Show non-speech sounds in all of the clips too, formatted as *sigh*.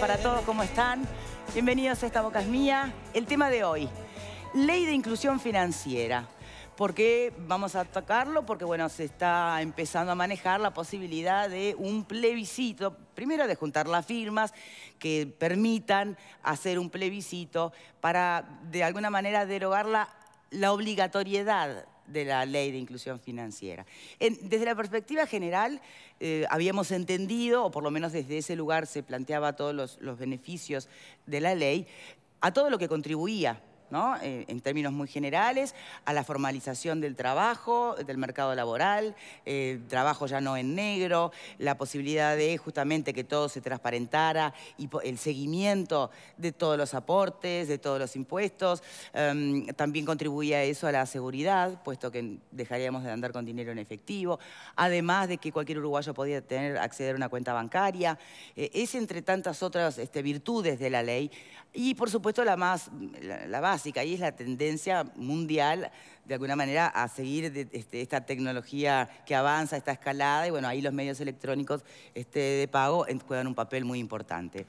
para todos, ¿cómo están? Bienvenidos a Esta Boca es Mía. El tema de hoy, Ley de Inclusión Financiera. ¿Por qué vamos a tocarlo? Porque, bueno, se está empezando a manejar la posibilidad de un plebiscito, primero de juntar las firmas que permitan hacer un plebiscito para, de alguna manera, derogar la, la obligatoriedad de la ley de inclusión financiera. desde la perspectiva general, eh, habíamos entendido, o por lo menos desde ese lugar se planteaba todos los beneficios de la ley, a todo lo que contribuía eh, en términos muy generales, a la formalización del trabajo, del mercado laboral, eh, trabajo ya no en negro, la posibilidad de justamente que todo se transparentara y el seguimiento de todos los aportes, de todos los impuestos. Em, también contribuía eso a la seguridad, puesto que dejaríamos de andar con dinero en efectivo, además de que cualquier uruguayo podía tener, acceder a una cuenta bancaria. Eh, es entre tantas otras este, virtudes de la ley y por supuesto la más la, básica, y es la tendencia mundial, de alguna manera, a seguir este, esta tecnología que avanza, esta escalada, y bueno, ahí los medios electrónicos este, de pago juegan un papel muy importante.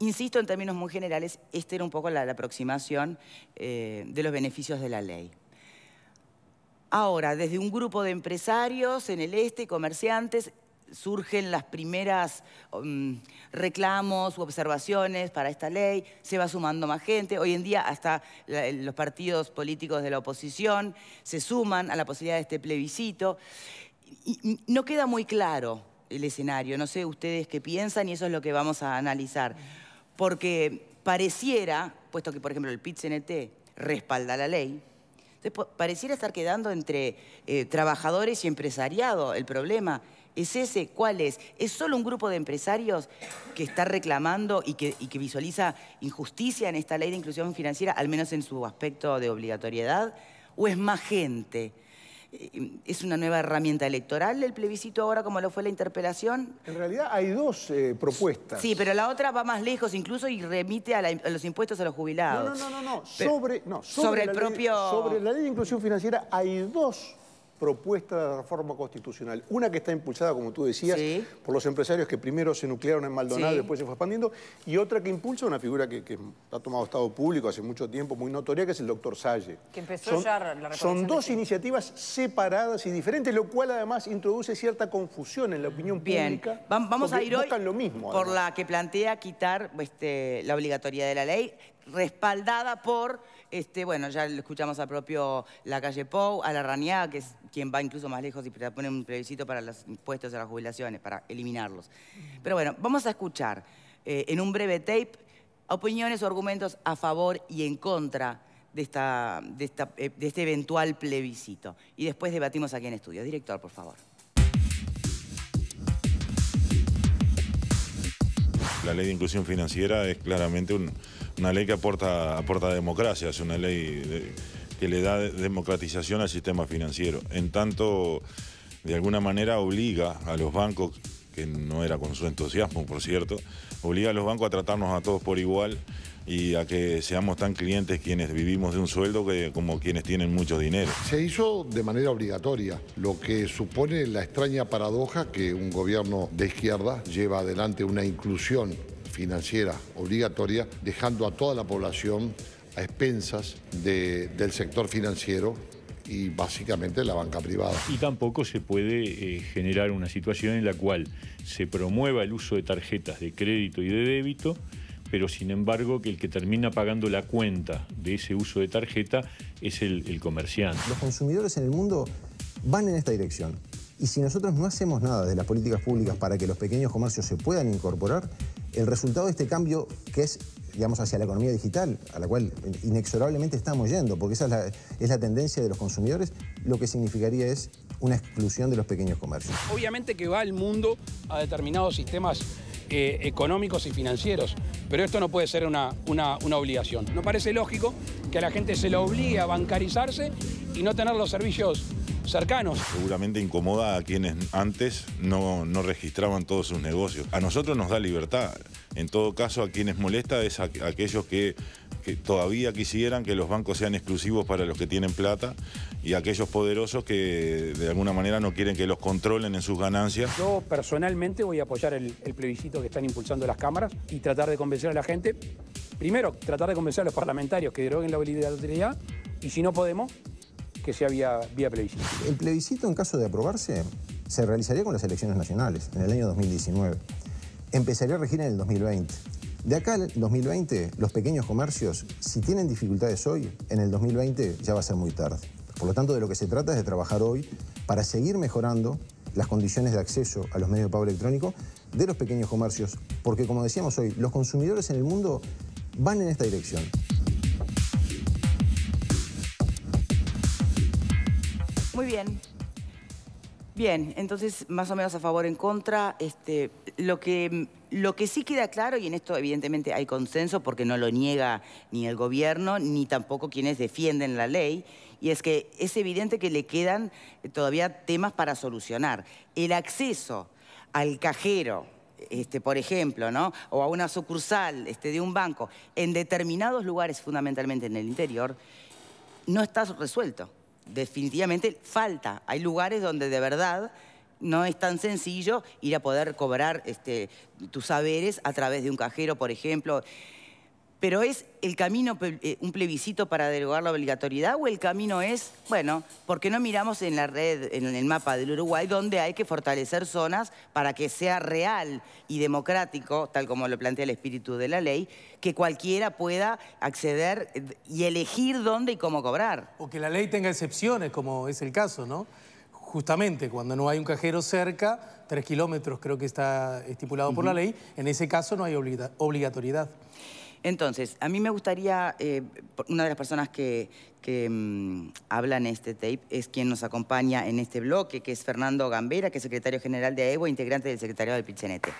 Insisto, en términos muy generales, esta era un poco la, aproximación eh, de los beneficios de la ley. Ahora, desde un grupo de empresarios en el este, comerciantes, surgen las primeras um, reclamos u observaciones para esta ley, se va sumando más gente. Hoy en día hasta los partidos políticos de la oposición se suman a la posibilidad de este plebiscito. no queda muy claro el escenario, no sé ustedes qué piensan y eso es lo que vamos a analizar. Porque pareciera, puesto que por ejemplo el pit respalda la ley, pareciera estar quedando entre eh, trabajadores y empresariado el problema. ¿Es ese? ¿Cuál es? ¿Es solo un grupo de empresarios que está reclamando y que, visualiza injusticia en esta ley de inclusión financiera, al menos en su aspecto de obligatoriedad? ¿O es más gente? Eh, ¿Es una nueva herramienta electoral el plebiscito ahora como lo fue la interpelación? En realidad hay dos eh, propuestas. Sí, pero la otra va más lejos incluso y remite a, los impuestos a los jubilados. No, no, no, no. Sobre, el sobre la ley de inclusión financiera hay dos propuesta de reforma constitucional. Una que está impulsada, como tú decías, por los empresarios que primero se nuclearon en Maldonado, y después se fue expandiendo, y otra que impulsa una figura que, ha tomado Estado Público hace mucho tiempo, muy notoria, que es el doctor Salle. son, dos iniciativas separadas y diferentes, lo cual además introduce cierta confusión en la opinión pública. Bien, vamos a ir hoy por la que plantea quitar este, la obligatoriedad de la ley, respaldada por este, bueno, ya lo escuchamos al propio La Calle Pou, a la Raniá, que es quien va incluso más lejos y pone un plebiscito para los impuestos a las jubilaciones, para eliminarlos. Pero bueno, vamos a escuchar eh, en un breve tape opiniones o argumentos a favor y en contra de, de, esta, eh, de este eventual plebiscito. Y después debatimos aquí en estudio. Director, por favor. La ley de inclusión financiera es claramente un, una ley que aporta, aporta democracia, es una ley que le da democratización al sistema financiero. En tanto, de alguna manera obliga a los bancos, que no era con su entusiasmo, por cierto, obliga a los bancos a tratarnos a todos por igual y a que seamos tan clientes quienes vivimos de un sueldo como quienes tienen mucho dinero. Se hizo de manera obligatoria, lo que supone la extraña paradoja que un gobierno de izquierda lleva adelante una inclusión financiera obligatoria, dejando a toda la población a expensas del sector financiero y básicamente la banca privada. Y tampoco se puede eh, generar una situación en la cual se promueva el uso de tarjetas de crédito y de débito, pero sin embargo que el que termina pagando la cuenta de ese uso de tarjeta es el comerciante. Los consumidores en el mundo van en esta dirección. Y si nosotros no hacemos nada de las políticas públicas para que los pequeños comercios se puedan incorporar, el resultado de este cambio que es digamos, hacia la economía digital, a la cual inexorablemente estamos yendo, porque esa es la, tendencia de los consumidores, lo que significaría es una exclusión de los pequeños comercios. Obviamente que va el mundo a determinados sistemas eh, económicos y financieros, pero esto no puede ser una, una, obligación. No parece lógico que a la gente se lo obligue a bancarizarse y no tener los servicios cercanos. Seguramente incomoda a quienes antes no, no registraban todos sus negocios. A nosotros nos da libertad. En todo caso, a quienes molesta es a, aquellos que todavía quisieran que los bancos sean exclusivos para los que tienen plata y aquellos poderosos que de alguna manera no quieren que los controlen en sus ganancias. Yo personalmente voy a apoyar el, plebiscito que están impulsando las cámaras y tratar de convencer a la gente. Primero, tratar de convencer a los parlamentarios que deroguen la obligatoriedad y si no podemos, que sea vía, vía plebiscito. El plebiscito, en caso de aprobarse, se realizaría con las elecciones nacionales en el año 2019. Empezaría a regir en el 2020. De acá al 2020, los pequeños comercios, si tienen dificultades hoy, en el 2020 ya va a ser muy tarde. Por lo tanto, de lo que se trata es de trabajar hoy para seguir mejorando las condiciones de acceso a los medios de pago electrónico de los pequeños comercios, porque como decíamos hoy, los consumidores en el mundo van en esta dirección. Muy bien. Bien, entonces más o menos a favor en contra. Este, lo, que, lo que sí queda claro, y en esto evidentemente hay consenso porque no lo niega ni el gobierno, ni tampoco quienes defienden la ley, y es que es evidente que le quedan eh, todavía temas para solucionar. El acceso al cajero, este, por ejemplo, ¿no? o a una sucursal este, de un banco, en determinados lugares, fundamentalmente en el interior, no está resuelto definitivamente falta. Hay lugares donde de verdad no es tan sencillo ir a poder cobrar este, tus saberes a través de un cajero, por ejemplo. Pero ¿es el camino eh, un plebiscito para derogar la obligatoriedad o el camino es, bueno, porque no miramos en la red, en el mapa del Uruguay, donde hay que fortalecer zonas para que sea real y democrático, tal como lo plantea el espíritu de la ley, que cualquiera pueda acceder y elegir dónde y cómo cobrar? O que la ley tenga excepciones, como es el caso, ¿no? justamente cuando no hay un cajero cerca, tres kilómetros creo que está estipulado por la ley, en ese caso no hay obligatoriedad. Entonces, a mí me gustaría, eh, una de las personas que, que mm, en este tape es quien nos acompaña en este bloque, que es Fernando Gambera, que es secretario general de Evo, e integrante del secretario del Pichenete.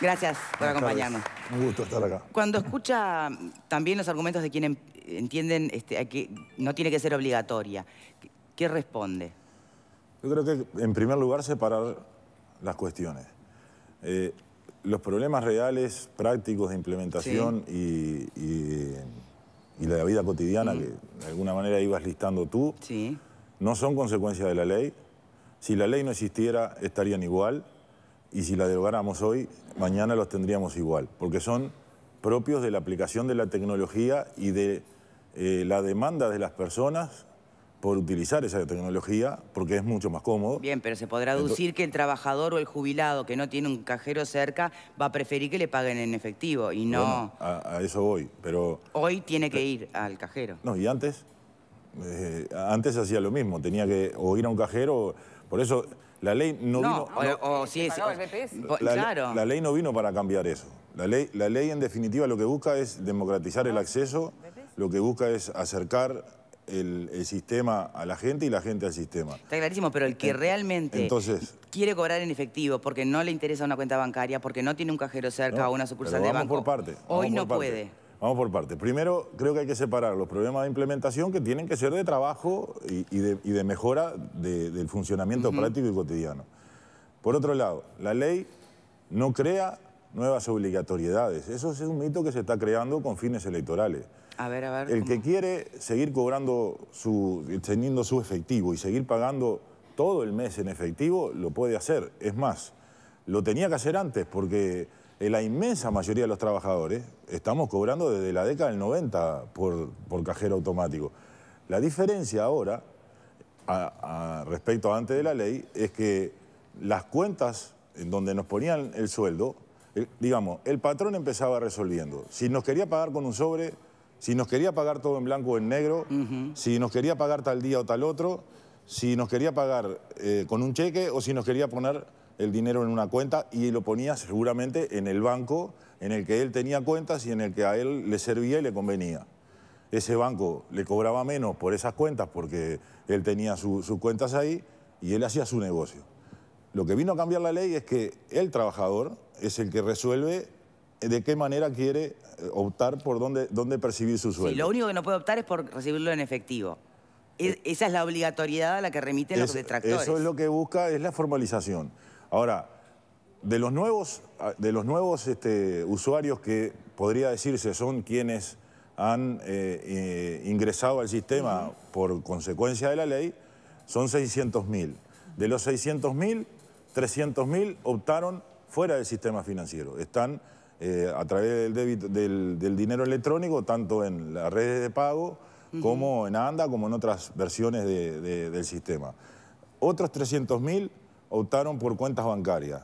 Gracias por acompañarnos. Un gusto estar acá. Cuando escucha también los argumentos de quienes em, entienden este, que no tiene que ser obligatoria, ¿qué responde? Yo creo que en primer lugar separar las cuestiones. Eh, los problemas reales, prácticos de implementación y, la vida cotidiana, mm. que de alguna manera ibas listando tú, no son consecuencia de la ley. Si la ley no existiera, estarían igual. Y si la derogáramos hoy, mañana los tendríamos igual. Porque son propios de la aplicación de la tecnología y de eh, la demanda de las personas por utilizar esa tecnología porque es mucho más cómodo. Bien, pero se podrá deducir que el trabajador o el jubilado que no tiene un cajero cerca va a preferir que le paguen en efectivo y no... a, eso voy, pero... Hoy tiene que ir al cajero. No, y antes, eh, antes hacía lo mismo, tenía que o ir a un cajero, por eso la ley no, vino... no, claro. La ley no vino para cambiar eso. La ley, la ley en definitiva lo que busca es democratizar el ah. acceso, lo que busca es acercar el, sistema a la gente y la gente al sistema. Está clarísimo, pero el que realmente quiere cobrar en efectivo porque no le interesa una cuenta bancaria, porque no tiene un cajero cerca o una sucursal de banco, por parte, hoy no puede. Vamos por parte. Primero, creo que hay que separar los problemas de implementación que tienen que ser de trabajo y, de, mejora del funcionamiento práctico y cotidiano. Por otro lado, la ley no crea nuevas obligatoriedades. Eso es un mito que se está creando con fines electorales. El que quiere seguir cobrando su, teniendo su efectivo y seguir pagando todo el mes en efectivo, lo puede hacer. Es más, lo tenía que hacer antes porque la inmensa mayoría de los trabajadores estamos cobrando desde la década del 90 por, por cajero automático. La diferencia ahora, respecto a antes de la ley, es que las cuentas en donde nos ponían el sueldo eh, digamos, el patrón empezaba resolviendo. Si nos quería pagar con un sobre, si nos quería pagar todo en blanco o en negro, si nos quería pagar tal día o tal otro, si nos quería pagar eh, con un cheque o si nos quería poner el dinero en una cuenta y lo ponía seguramente en el banco en el que él tenía cuentas y en el que a él le servía y le convenía. Ese banco le cobraba menos por esas cuentas porque él tenía sus cuentas ahí y él hacía su negocio. Lo que vino a cambiar la ley es que el trabajador es el que resuelve eh, de qué manera quiere eh, optar por dónde, percibir su sueldo. Sí, lo único que no puede optar es por recibirlo en efectivo. Eh, esa es la obligatoriedad a la que remiten los detractores. Eso es lo que busca, es la formalización. Ahora, de los nuevos, ah, de los nuevos este, usuarios que podría decirse son quienes han ingresado al sistema por consecuencia de la ley, son 600.000. De los 600.000, 300.000 optaron fuera del sistema financiero. Están eh, a través del, débito, del, dinero electrónico, tanto en las redes de pago como en ANDA, como en otras versiones del sistema. Otros 300.000 optaron por cuentas bancarias.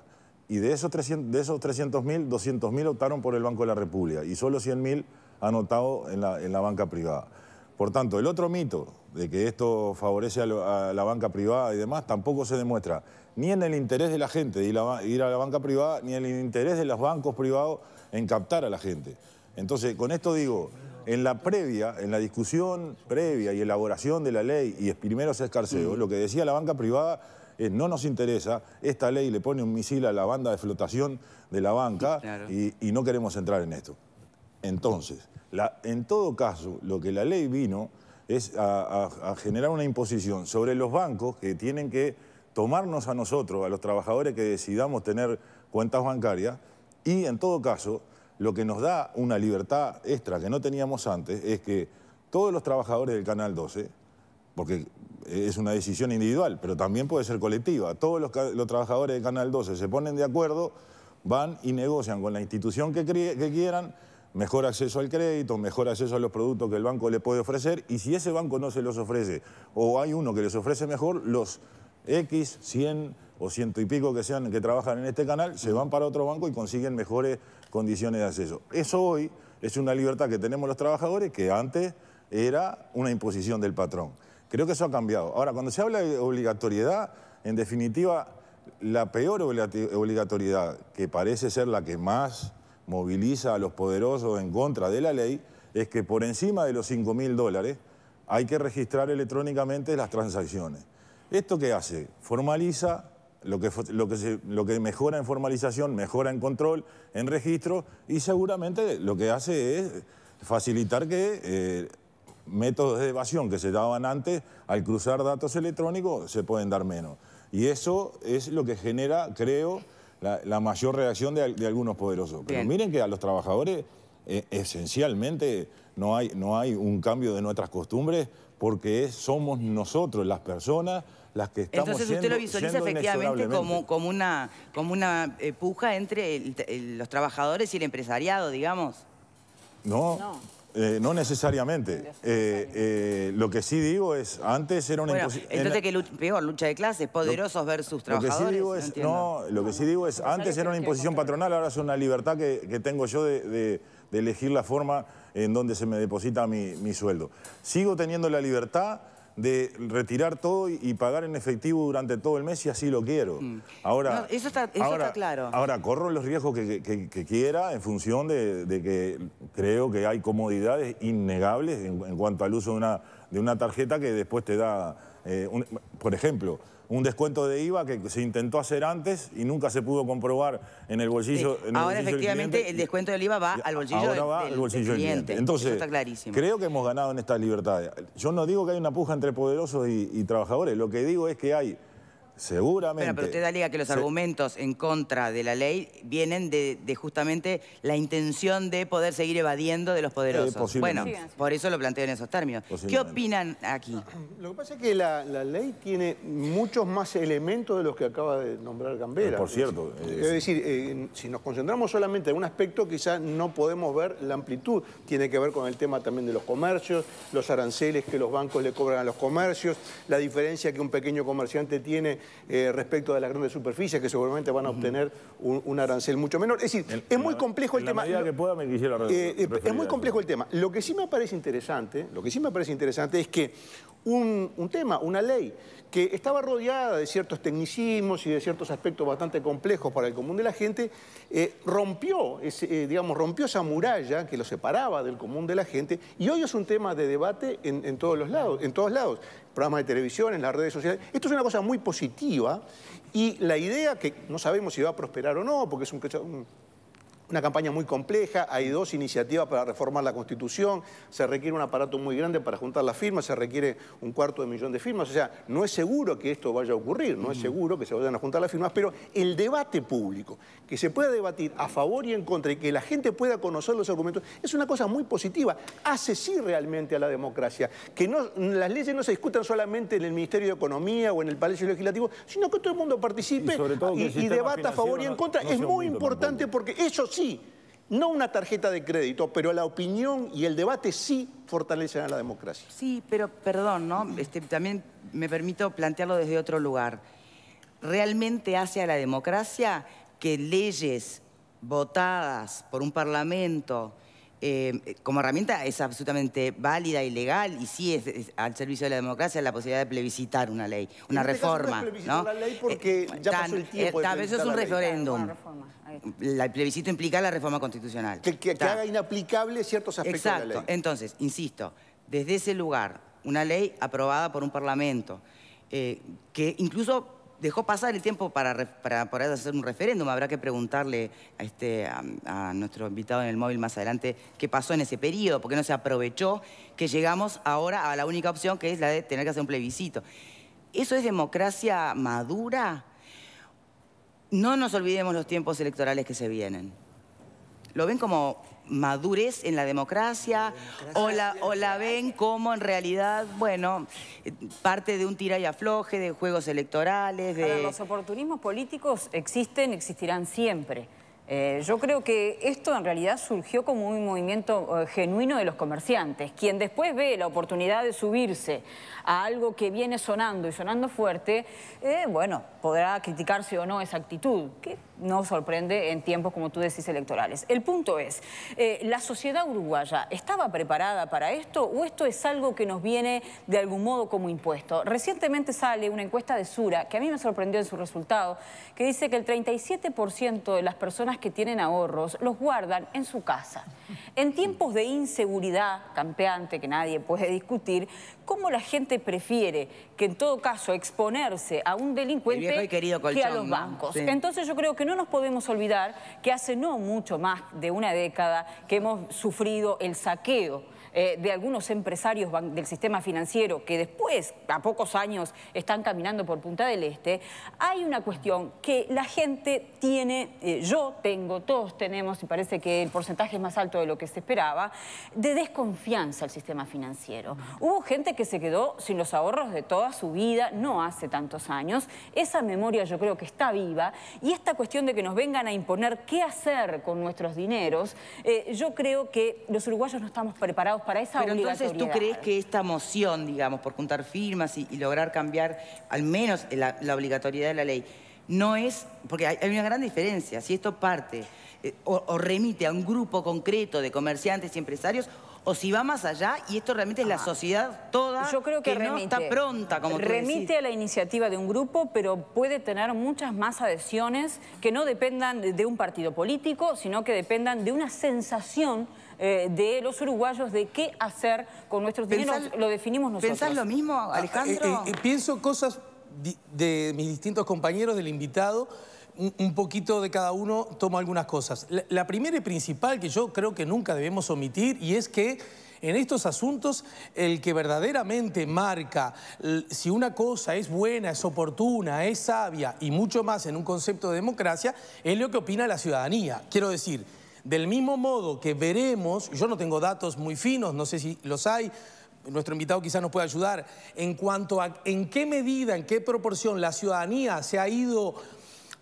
Y de esos 300.000, de esos 200.000 optaron por el Banco de la República y solo 100.000 han optado en la, en la banca privada. Por tanto, el otro mito de que esto favorece a, la banca privada y demás tampoco se demuestra ni en el interés de la gente de ir a la banca privada, ni en el interés de los bancos privados en captar a la gente. Entonces, con esto digo, en la previa, en la discusión previa y elaboración de la ley y es primero primeros escarceos, mm. lo que decía la banca privada es no nos interesa, esta ley le pone un misil a la banda de flotación de la banca y, no queremos entrar en esto. Entonces, en todo caso, lo que la ley vino es a generar una imposición sobre los bancos que tienen que tomarnos a nosotros, a los trabajadores que decidamos tener cuentas bancarias y en todo caso lo que nos da una libertad extra que no teníamos antes es que todos los trabajadores del Canal 12, porque es una decisión individual, pero también puede ser colectiva, todos los, trabajadores del Canal 12 se ponen de acuerdo, van y negocian con la institución que, que quieran mejor acceso al crédito, mejor acceso a los productos que el banco le puede ofrecer y si ese banco no se los ofrece o hay uno que les ofrece mejor, los X, 100 o ciento y pico que, sean, que trabajan en este canal, se van para otro banco y consiguen mejores condiciones de acceso. Eso hoy es una libertad que tenemos los trabajadores que antes era una imposición del patrón. Creo que eso ha cambiado. Ahora, cuando se habla de obligatoriedad, en definitiva, la peor obligatoriedad, que parece ser la que más moviliza a los poderosos en contra de la ley, es que por encima de los 5.000 mil dólares hay que registrar electrónicamente las transacciones. ¿Esto qué hace? Formaliza lo que, lo, que lo que, mejora en formalización, mejora en control, en registro y seguramente lo que hace es facilitar que eh, métodos de evasión que se daban antes al cruzar datos electrónicos se pueden dar menos. Y eso es lo que genera, creo, la, mayor reacción de, algunos poderosos. Pero miren que a los trabajadores e, esencialmente no hay, no hay un cambio de nuestras costumbres porque somos nosotros, las personas, las que estamos Entonces usted lo visualiza efectivamente como, como una, como una eh, puja entre los trabajadores y el empresariado, digamos. No, no, eh, necesariamente. Eh, lo que sí digo es, antes era una bueno, imposición... Entonces, que lucha, peor? Lucha de clases, poderosos versus trabajadores. Lo que sí digo es, no, lo que sí digo es, antes era una imposición patronal, ahora es una libertad que, que tengo yo de de elegir la forma en donde se me deposita mi, sueldo. Sigo teniendo la libertad de retirar todo y, pagar en efectivo durante todo el mes y así lo quiero. Mm. Ahora, eso, está, claro. Ahora, corro los riesgos que, quiera en función de, que creo que hay comodidades innegables en, cuanto al uso de una, de una tarjeta que después te da eh, por ejemplo, un descuento de IVA que se intentó hacer antes y nunca se pudo comprobar en el bolsillo. En ahora efectivamente el descuento del IVA va al bolsillo del, cliente. Entonces, creo que hemos ganado en estas libertades. Yo no digo que hay una puja entre poderosos y trabajadores, lo que digo es que hay Seguramente. pero usted alega que los argumentos en contra de la ley vienen de, justamente la intención de poder seguir evadiendo de los eh, poderosos. bueno, por eso lo planteo en esos términos. ¿Qué opinan aquí? Lo que pasa es que la, ley tiene muchos más elementos de los que acaba de nombrar Gambera. Eh, por cierto. Es, decir, eh, si nos concentramos solamente en un aspecto, quizás no podemos ver la amplitud. Tiene que ver con el tema también de los comercios, los aranceles que los bancos le cobran a los comercios, la diferencia que un pequeño comerciante tiene eh, respecto de las grandes superficies, que seguramente van a obtener un, arancel mucho menor. Es decir, es muy complejo el tema. Eh, eh, es muy complejo el tema. Lo que sí me parece interesante, lo que sí me parece interesante es que un, tema, una ley, que estaba rodeada de ciertos tecnicismos y de ciertos aspectos bastante complejos para el común de la gente, rompió, digamos, rompió esa muralla que lo separaba del común de la gente y hoy es un tema de debate en, todos los lados, en todos lados programas de televisión, en las redes sociales. Esto es una cosa muy positiva y la idea que no sabemos si va a prosperar o no, porque es un, un una campaña muy compleja, hay dos iniciativas para reformar la Constitución, se requiere un aparato muy grande para juntar las firmas, se requiere un cuarto de millón de firmas, o sea, no es seguro que esto vaya a ocurrir, no es seguro que se vayan a juntar las firmas, pero el debate público, que se pueda debatir a favor y en contra y que la gente pueda conocer los argumentos, es una cosa muy positiva, hace sí realmente a la democracia, que las leyes no se discutan solamente en el Ministerio de Economía o en el Palacio Legislativo, sino que todo el mundo participe y, debata a favor y en contra, es muy importante porque eso sí, no una tarjeta de crédito, pero la opinión y el debate sí fortalecen a la democracia. Sí, pero perdón, ¿no? Este, también me permito plantearlo desde otro lugar. ¿Realmente hace a la democracia que leyes votadas por un parlamento eh, como herramienta es absolutamente válida y legal y sí es, al servicio de la democracia la posibilidad de plebiscitar una ley, una este reforma. no, es ley porque eh, ya pasó el eh, tiempo. es un referéndum. La, plebiscito implica la reforma constitucional. Que, haga inaplicable ciertos aspectos de la ley. Entonces, insisto, desde ese lugar, una ley aprobada por un parlamento que incluso dejó pasar el tiempo para, para, hacer un referéndum. Habrá que preguntarle a, este, a, nuestro invitado en el móvil más adelante qué pasó en ese periodo, porque no se aprovechó, que llegamos ahora a la única opción que es la de tener que hacer un plebiscito. ¿Eso es democracia madura? No nos olvidemos los tiempos electorales que se vienen. ¿Lo ven como madurez en la democracia, o, la, ven como en realidad, bueno, eh, parte de un tira y afloje, de juegos electorales. De... los oportunismos políticos existen, existirán siempre. Eh, yo creo que esto en realidad surgió como un movimiento eh, genuino de los comerciantes, quien después ve la oportunidad de subirse a algo que viene sonando y sonando fuerte, bueno, podrá criticarse o no esa actitud, no sorprende en tiempos, como tú decís, electorales. El punto es, eh, ¿la sociedad uruguaya estaba preparada para esto o esto es algo que nos viene de algún modo como impuesto? Recientemente sale una encuesta de Sura, que a mí me sorprendió en su resultado, que dice que el 37% de las personas que tienen ahorros los guardan en su casa. En tiempos de inseguridad campeante, que nadie puede discutir, ¿cómo la gente prefiere que en todo caso exponerse a un delincuente que a los bancos. Entonces yo creo que no nos podemos olvidar que hace no mucho más de una década que hemos sufrido el saqueo eh, de algunos empresarios del sistema financiero que después, a pocos años, están caminando por Punta del Este, hay una cuestión que la gente tiene, eh, yo tengo, todos tenemos, y parece que el porcentaje es más alto de lo que se esperaba, de desconfianza al sistema financiero. Hubo gente que se quedó sin los ahorros de toda su vida, no hace tantos años. Esa memoria yo creo que está viva y esta cuestión de que nos vengan a imponer qué hacer con nuestros dineros, eh, yo creo que los uruguayos no estamos preparados para esa Pero entonces, ¿tú crees que esta moción, digamos, por juntar firmas y, lograr cambiar al menos la, obligatoriedad de la ley, no es, porque hay, una gran diferencia, si esto parte eh, o, remite a un grupo concreto de comerciantes y empresarios, o si va más allá y esto realmente es la ah. sociedad toda Yo creo que, no está pronta, como tú Remite a la iniciativa de un grupo, pero puede tener muchas más adhesiones que no dependan de un partido político, sino que dependan de una sensación eh, de los uruguayos de qué hacer con nuestros dineros. Lo definimos nosotros. lo mismo, ah, Alejandro? Eh, eh, pienso cosas de mis distintos compañeros, del invitado, un poquito de cada uno tomo algunas cosas. la, primera y principal que yo creo que nunca debemos omitir y es que en estos asuntos el que verdaderamente marca si una cosa es buena, es oportuna, es sabia y mucho más en un concepto de democracia es lo que opina la ciudadanía. Quiero decir, del mismo modo que veremos, yo no tengo datos muy finos, no sé si los hay, nuestro invitado quizás nos pueda ayudar, en cuanto a en qué medida, en qué proporción la ciudadanía se ha ido,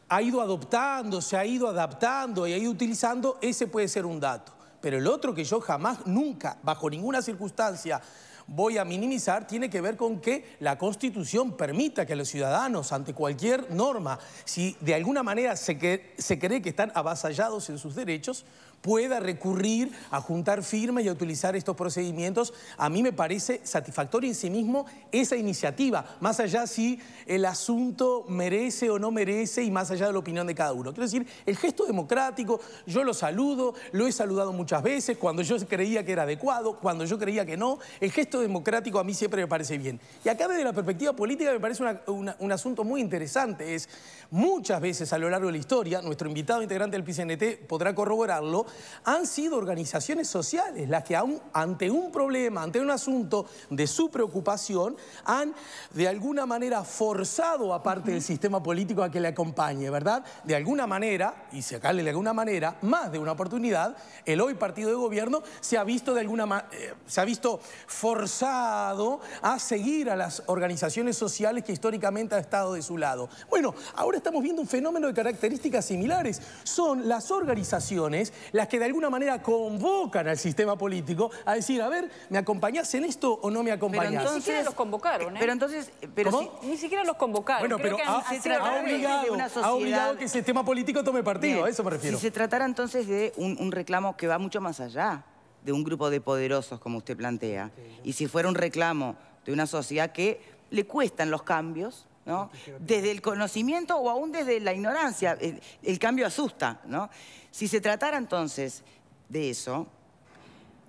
ha ido adoptando, se ha ido adaptando y ha ido utilizando, ese puede ser un dato. Pero el otro que yo jamás, nunca, bajo ninguna circunstancia, voy a minimizar tiene que ver con que la Constitución permita que los ciudadanos, ante cualquier norma, si de alguna manera se, cree que están avasallados en sus derechos, pueda recurrir a juntar firmas y a utilizar estos procedimientos. A mí me parece satisfactorio en sí mismo esa iniciativa, más allá si el asunto merece o no merece y más allá de la opinión de cada uno. Quiero decir, el gesto democrático, yo lo saludo, lo he saludado muchas veces, cuando yo creía que era adecuado, cuando yo creía que no, el gesto democrático a mí siempre me parece bien. Y acá desde la perspectiva política me parece un asunto muy interesante, es muchas veces a lo largo de la historia, nuestro invitado integrante del PCNT podrá corroborarlo, han sido organizaciones sociales las que aún ante un problema, ante un asunto de su preocupación, han de alguna manera forzado a parte del sistema político a que le acompañe, ¿verdad? De alguna manera, y se acale de alguna manera, más de una oportunidad, el hoy partido de gobierno se ha visto de alguna eh, se ha visto forzado a seguir a las organizaciones sociales que históricamente ha estado de su lado. Bueno, ahora estamos viendo un fenómeno de características similares. Son las organizaciones las que de alguna manera convocan al sistema político a decir, a ver, ¿me acompañás en esto o no me acompañás? Pero entonces, ni siquiera los convocaron, ¿eh? ¿eh? Pero entonces... Pero ni siquiera los convocaron. Bueno, pero ha, obligado, que el sistema político tome partido, a eso me refiero. Si se tratara entonces de un, reclamo que va mucho más allá de un grupo de poderosos, como usted plantea, y si fuera un reclamo de una sociedad que le cuestan los cambios, desde el conocimiento o aún desde la ignorancia. El, cambio asusta, ¿no? Si se tratara entonces de eso,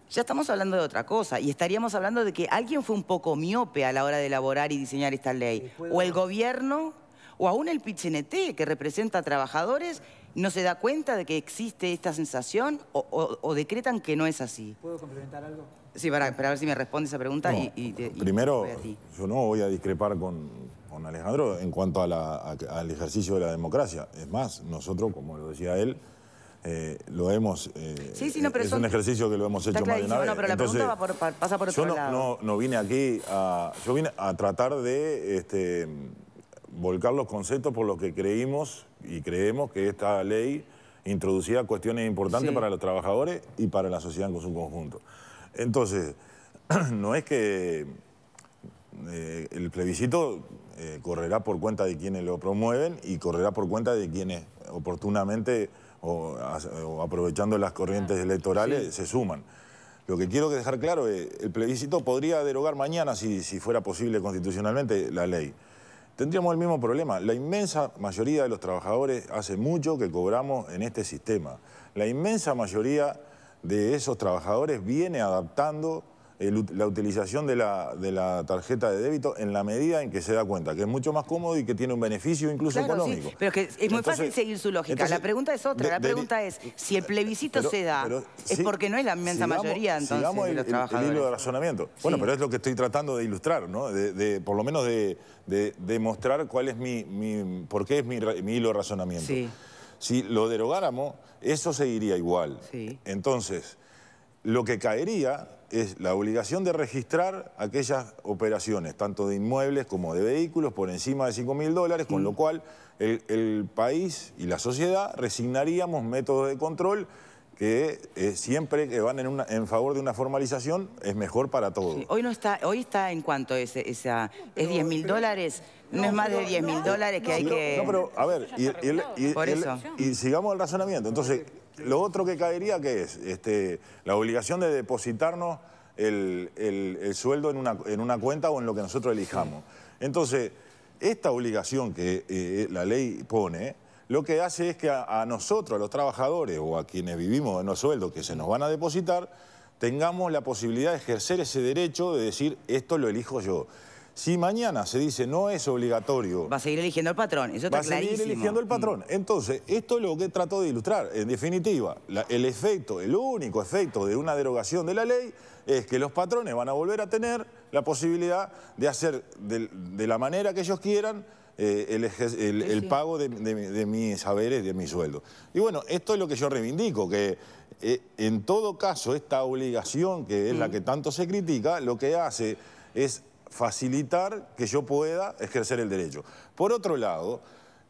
ya estamos hablando de otra cosa y estaríamos hablando de que alguien fue un poco miope a la hora de elaborar y diseñar esta ley. O el gobierno, o aún el Pichinete, que representa a trabajadores, no se da cuenta de que existe esta sensación o, decretan que no es así. ¿Puedo complementar algo? Sí, para, ver si me responde esa pregunta y, Primero, yo no voy a discrepar con, Alejandro en cuanto al ejercicio de la democracia. Es más, nosotros, como lo decía él, eh, lo hemos. Eh, es un ejercicio que lo hemos hecho más de una vez. No, pero la pregunta va por, pasa por otro yo no, vine aquí a. Yo vine a tratar de este, volcar los conceptos por los que creímos y creemos que esta ley introducía cuestiones importantes para los trabajadores y para la sociedad en su conjunto. Entonces, *clears throat* no es que eh, el plebiscito eh, correrá por cuenta de quienes lo promueven y correrá por cuenta de quienes oportunamente o, aprovechando las corrientes electorales se suman. Lo que quiero dejar claro es, el plebiscito podría derogar mañana, si, si fuera posible constitucionalmente, la ley. Tendríamos el mismo problema. La inmensa mayoría de los trabajadores hace mucho que cobramos en este sistema. La inmensa mayoría de esos trabajadores viene adaptando la utilización de la, tarjeta de débito en la medida en que se da cuenta que es mucho más cómodo y que tiene un beneficio incluso económico. pero es que es muy fácil seguir su lógica. la pregunta es otra. la pregunta es, si el plebiscito se da, es porque no es la inmensa mayoría entonces el, hilo de razonamiento. Bueno, pero es lo que estoy tratando de ilustrar, ¿no? De, por lo menos de, demostrar cuál es mi, por qué es mi, hilo de razonamiento. Si lo derogáramos, eso seguiría igual. Entonces, lo que caería es la obligación de registrar aquellas operaciones, tanto de inmuebles como de vehículos, por encima de 5 mil dólares, con lo mm. cual el, país y la sociedad resignaríamos métodos de control que eh, siempre que van en, en, favor de una formalización es mejor para todos. hoy no está, hoy está en cuanto, es, esa, es 10 mil dólares, no, es más de 10 mil dólares que hay que... No, pero a ver, y, y sigamos el razonamiento. Entonces, lo otro que caería, ¿qué es? Este, la obligación de depositarnos el, sueldo en una, cuenta o en lo que nosotros elijamos. Entonces, esta obligación que eh, la ley pone, lo que hace es que a, a, nosotros, a los trabajadores o a quienes vivimos en los sueldos que se nos van a depositar, tengamos la posibilidad de ejercer ese derecho de decir, esto lo elijo yo. Si mañana se dice no es obligatorio... Va a seguir eligiendo el patrón, eso está clarísimo. Va a seguir eligiendo el patrón. Mm. Entonces, esto es lo que trato de ilustrar. En definitiva, el efecto, el único efecto de una derogación de la ley es que los patrones van a volver a tener la posibilidad de hacer de, la manera que ellos quieran eh, el, pago de, mis saberes, de mi sueldo. Y bueno, esto es lo que yo reivindico, que eh, en todo caso esta obligación, que es la mm. que tanto se critica, lo que hace es facilitar que yo pueda ejercer el derecho. Por otro lado,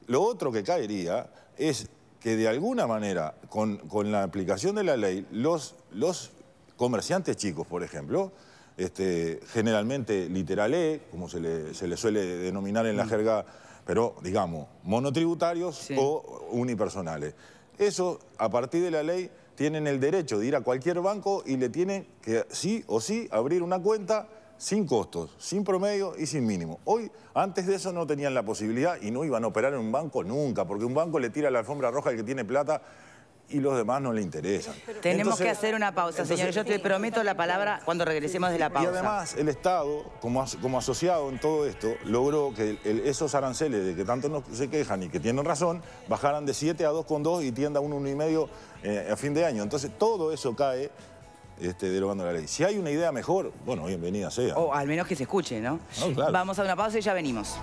lo otro que caería es que de alguna manera, con, la aplicación de la ley, los, los comerciantes chicos, por ejemplo, este, generalmente literal E, como se le, suele denominar en la mm. jerga, pero digamos, monotributarios o unipersonales. Eso, a partir de la ley, tienen el derecho de ir a cualquier banco y le tienen que sí o sí abrir una cuenta sin costos, sin promedio y sin mínimo. Hoy, antes de eso, no tenían la posibilidad y no iban a operar en un banco nunca, porque un banco le tira la alfombra roja al que tiene plata y los demás no le interesan. Tenemos que hacer una pausa, señor. Yo te prometo la palabra cuando regresemos de la pausa. Y además, el Estado, como, como asociado en todo esto, logró que esos aranceles de que tanto no se quejan y que tienen razón, bajaran de 7 a 2,2 y tienda a 1,5 eh, a fin de año. Entonces, todo eso cae este, derogando la ley. Si hay una idea mejor, bueno, bienvenida sea. O al menos que se escuche, ¿no? Vamos a una pausa y ya venimos.